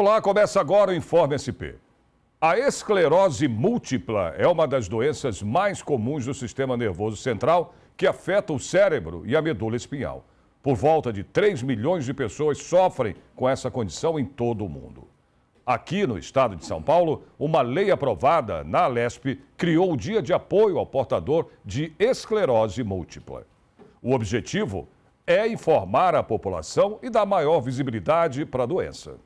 Olá, começa agora o Informe SP. A esclerose múltipla é uma das doenças mais comuns do sistema nervoso central que afeta o cérebro e a medula espinhal. Por volta de 3 milhões de pessoas sofrem com essa condição em todo o mundo. Aqui no estado de São Paulo, uma lei aprovada na Alesp criou o Dia de Apoio ao Portador de Esclerose Múltipla. O objetivo é informar a população e dar maior visibilidade para a doença.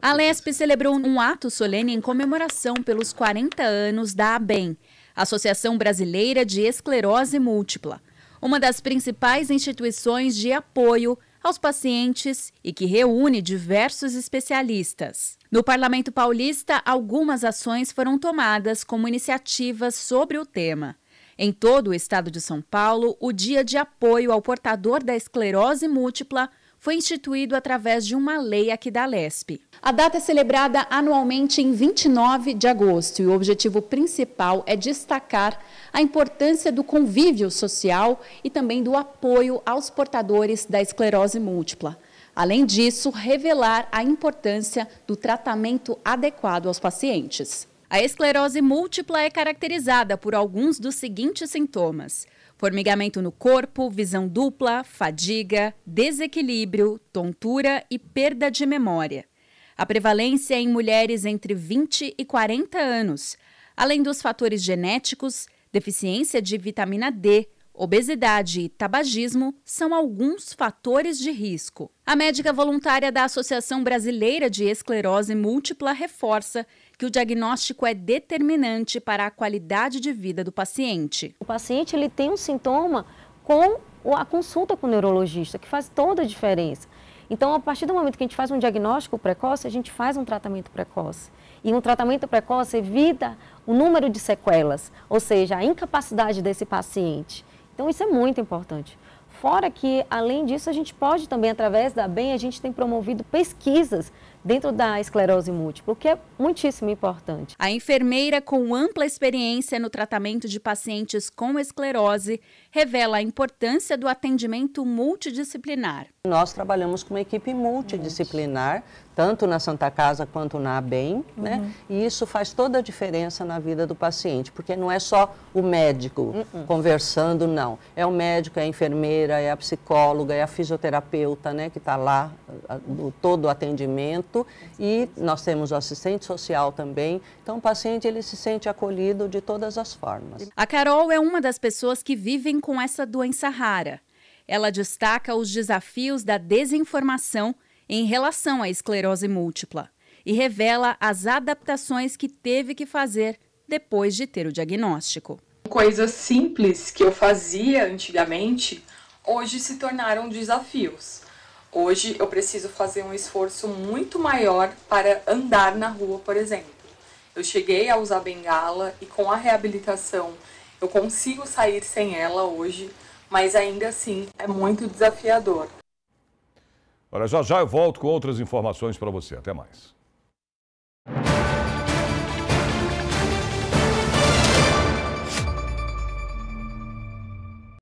A LESP celebrou um ato solene em comemoração pelos 40 anos da ABEM, Associação Brasileira de Esclerose Múltipla, uma das principais instituições de apoio aos pacientes e que reúne diversos especialistas. No Parlamento Paulista, algumas ações foram tomadas como iniciativas sobre o tema. Em todo o estado de São Paulo, o Dia de Apoio ao Portador da Esclerose Múltipla foi instituído através de uma lei aqui da LESP. A data é celebrada anualmente em 29 de agosto e o objetivo principal é destacar a importância do convívio social e também do apoio aos portadores da esclerose múltipla. Além disso, revelar a importância do tratamento adequado aos pacientes. A esclerose múltipla é caracterizada por alguns dos seguintes sintomas: formigamento no corpo, visão dupla, fadiga, desequilíbrio, tontura e perda de memória. A prevalência é em mulheres entre 20 e 40 anos, além dos fatores genéticos, deficiência de vitamina D, Obesidade e tabagismo são alguns fatores de risco. A médica voluntária da Associação Brasileira de Esclerose Múltipla reforça que o diagnóstico é determinante para a qualidade de vida do paciente. O paciente ele tem um sintoma com a consulta com o neurologista, que faz toda a diferença. Então, a partir do momento que a gente faz um diagnóstico precoce, a gente faz um tratamento precoce. E um tratamento precoce evita o número de sequelas, ou seja, a incapacidade desse paciente. Então, isso é muito importante. Fora que, além disso, a gente pode também, através da BEM, a gente tem promovido pesquisas dentro da esclerose múltipla, o que é muitíssimo importante. A enfermeira com ampla experiência no tratamento de pacientes com esclerose revela a importância do atendimento multidisciplinar. Nós trabalhamos com uma equipe multidisciplinar, tanto na Santa Casa quanto na ABEM, né? Uhum. E isso faz toda a diferença na vida do paciente, porque não é só o médico uhum. conversando, não. É o médico, é a enfermeira, é a psicóloga, é a fisioterapeuta, né? Que está lá, todo o atendimento. E nós temos o assistente social também. Então, o paciente, ele se sente acolhido de todas as formas. A Carol é uma das pessoas que vivem com essa doença rara. Ela destaca os desafios da desinformação em relação à esclerose múltipla e revela as adaptações que teve que fazer depois de ter o diagnóstico. Coisas simples que eu fazia antigamente hoje se tornaram desafios. Hoje eu preciso fazer um esforço muito maior para andar na rua, por exemplo. Eu cheguei a usar bengala e com a reabilitação eu consigo sair sem ela hoje, mas ainda assim é muito desafiador. Olha, já já eu volto com outras informações para você. Até mais.